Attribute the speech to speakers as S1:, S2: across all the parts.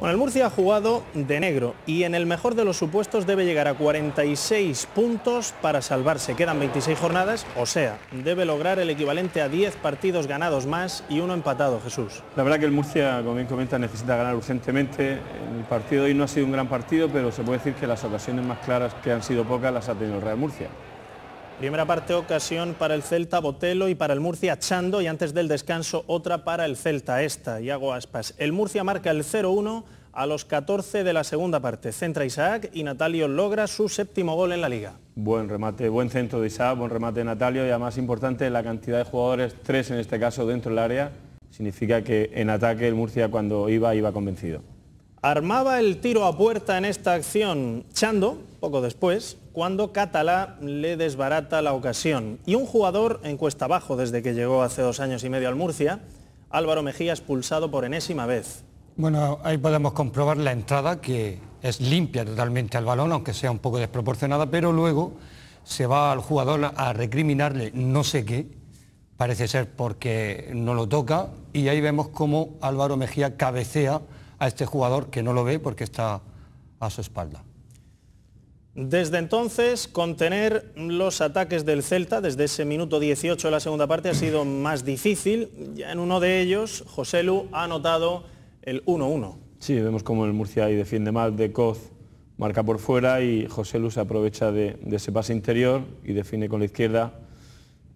S1: Bueno, el Murcia ha jugado de negro y en el mejor de los supuestos debe llegar a 46 puntos para salvarse. Quedan 26 jornadas, o sea, debe lograr el equivalente a 10 partidos ganados más y uno empatado, Jesús.
S2: La verdad que el Murcia, como bien comenta, necesita ganar urgentemente. El partido hoy no ha sido un gran partido, pero se puede decir que las ocasiones más claras, que han sido pocas, las ha tenido el Real Murcia.
S1: Primera parte, ocasión para el Celta, Botelo y para el Murcia, Chando. Y antes del descanso, otra para el Celta, esta, hago Aspas. El Murcia marca el 0-1 a los 14 de la segunda parte. Centra Isaac y Natalio logra su séptimo gol en la liga.
S2: Buen remate, buen centro de Isaac, buen remate de Natalio. Y además, importante, la cantidad de jugadores, tres en este caso, dentro del área. Significa que en ataque el Murcia cuando iba, iba convencido.
S1: Armaba el tiro a puerta en esta acción Chando, poco después, cuando Catalá le desbarata la ocasión. Y un jugador en cuesta abajo desde que llegó hace dos años y medio al Murcia, Álvaro Mejía expulsado por enésima vez.
S3: Bueno, ahí podemos comprobar la entrada que es limpia totalmente al balón, aunque sea un poco desproporcionada, pero luego se va al jugador a recriminarle no sé qué, parece ser porque no lo toca, y ahí vemos cómo Álvaro Mejía cabecea a este jugador que no lo ve porque está a su espalda.
S1: Desde entonces, contener los ataques del Celta desde ese minuto 18 de la segunda parte ha sido más difícil. Ya en uno de ellos, José Lu ha anotado el 1-1.
S2: Sí, vemos como el Murcia ahí defiende mal, de Coz marca por fuera y José Lu se aprovecha de, de ese pase interior y define con la izquierda.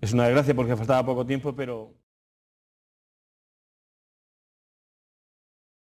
S2: Es una desgracia porque faltaba poco tiempo, pero...